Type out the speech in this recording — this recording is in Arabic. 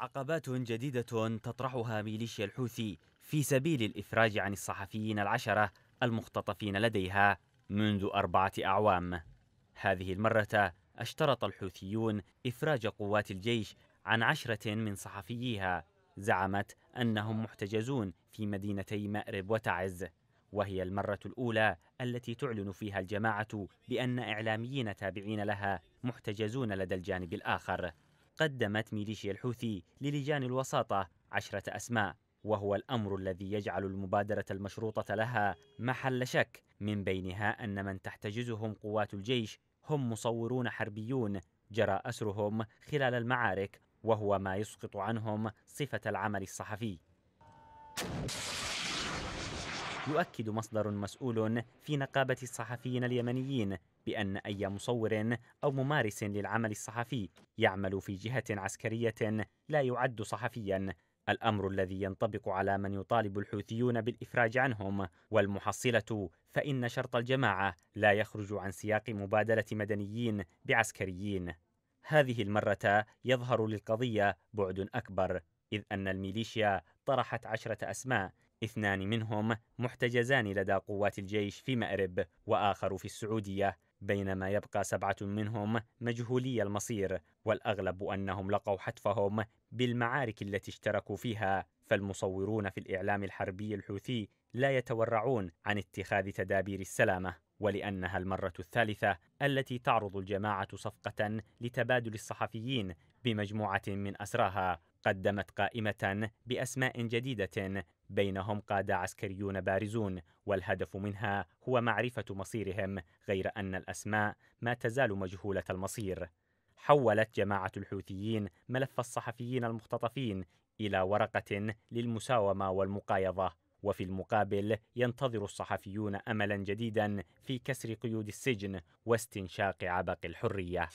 عقبات جديدة تطرحها ميليشيا الحوثي في سبيل الإفراج عن الصحفيين العشرة المختطفين لديها منذ أربعة أعوام. هذه المرة اشترط الحوثيون إفراج قوات الجيش عن عشرة من صحفييها زعمت أنهم محتجزون في مدينتي مأرب وتعز وهي المرة الأولى التي تعلن فيها الجماعة بأن إعلاميين تابعين لها محتجزون لدى الجانب الآخر قدمت ميليشيا الحوثي للجان الوساطة عشرة أسماء وهو الأمر الذي يجعل المبادرة المشروطة لها محل شك من بينها أن من تحتجزهم قوات الجيش هم مصورون حربيون جرى أسرهم خلال المعارك وهو ما يسقط عنهم صفة العمل الصحفي يؤكد مصدر مسؤول في نقابة الصحفيين اليمنيين بأن أي مصور أو ممارس للعمل الصحفي يعمل في جهة عسكرية لا يعد صحفيا الأمر الذي ينطبق على من يطالب الحوثيون بالإفراج عنهم والمحصلة فإن شرط الجماعة لا يخرج عن سياق مبادلة مدنيين بعسكريين هذه المرة يظهر للقضية بعد أكبر إذ أن الميليشيا طرحت عشرة أسماء اثنان منهم محتجزان لدى قوات الجيش في مأرب وآخر في السعودية بينما يبقى سبعة منهم مجهولي المصير والأغلب أنهم لقوا حتفهم بالمعارك التي اشتركوا فيها فالمصورون في الإعلام الحربي الحوثي لا يتورعون عن اتخاذ تدابير السلامة ولأنها المرة الثالثة التي تعرض الجماعة صفقة لتبادل الصحفيين بمجموعة من أسراها قدمت قائمة بأسماء جديدة بينهم قادة عسكريون بارزون والهدف منها هو معرفة مصيرهم غير أن الأسماء ما تزال مجهولة المصير. حولت جماعة الحوثيين ملف الصحفيين المختطفين إلى ورقة للمساومة والمقايضة، وفي المقابل ينتظر الصحفيون أملا جديدا في كسر قيود السجن واستنشاق عبق الحرية.